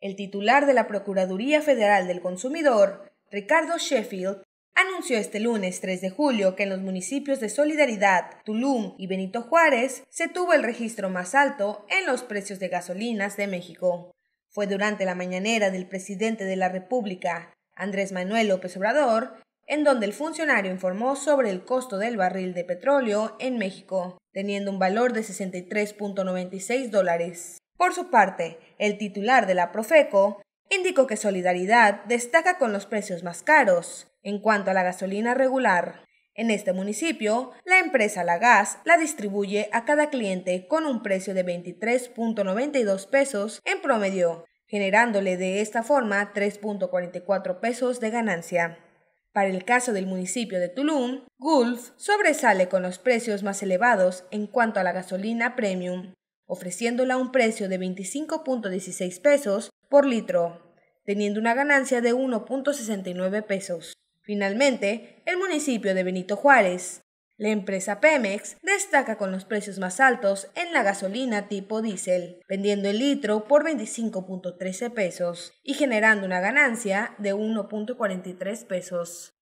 El titular de la Procuraduría Federal del Consumidor, Ricardo Sheffield, anunció este lunes 3 de julio que en los municipios de Solidaridad, Tulum y Benito Juárez se tuvo el registro más alto en los precios de gasolinas de México. Fue durante la mañanera del presidente de la República, Andrés Manuel López Obrador, en donde el funcionario informó sobre el costo del barril de petróleo en México, teniendo un valor de 63.96 dólares. Por su parte, el titular de la Profeco indicó que Solidaridad destaca con los precios más caros en cuanto a la gasolina regular. En este municipio, la empresa Lagas la distribuye a cada cliente con un precio de 23.92 pesos en promedio, generándole de esta forma 3.44 pesos de ganancia. Para el caso del municipio de Tulum, Gulf sobresale con los precios más elevados en cuanto a la gasolina premium, ofreciéndola un precio de 25.16 pesos por litro, teniendo una ganancia de 1.69 pesos. Finalmente, el municipio de Benito Juárez, la empresa Pemex destaca con los precios más altos en la gasolina tipo diésel, vendiendo el litro por 25.13 pesos y generando una ganancia de 1.43 pesos.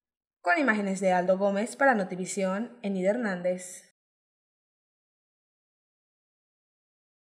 Con imágenes de Aldo Gómez para Notivisión, Enid Hernández.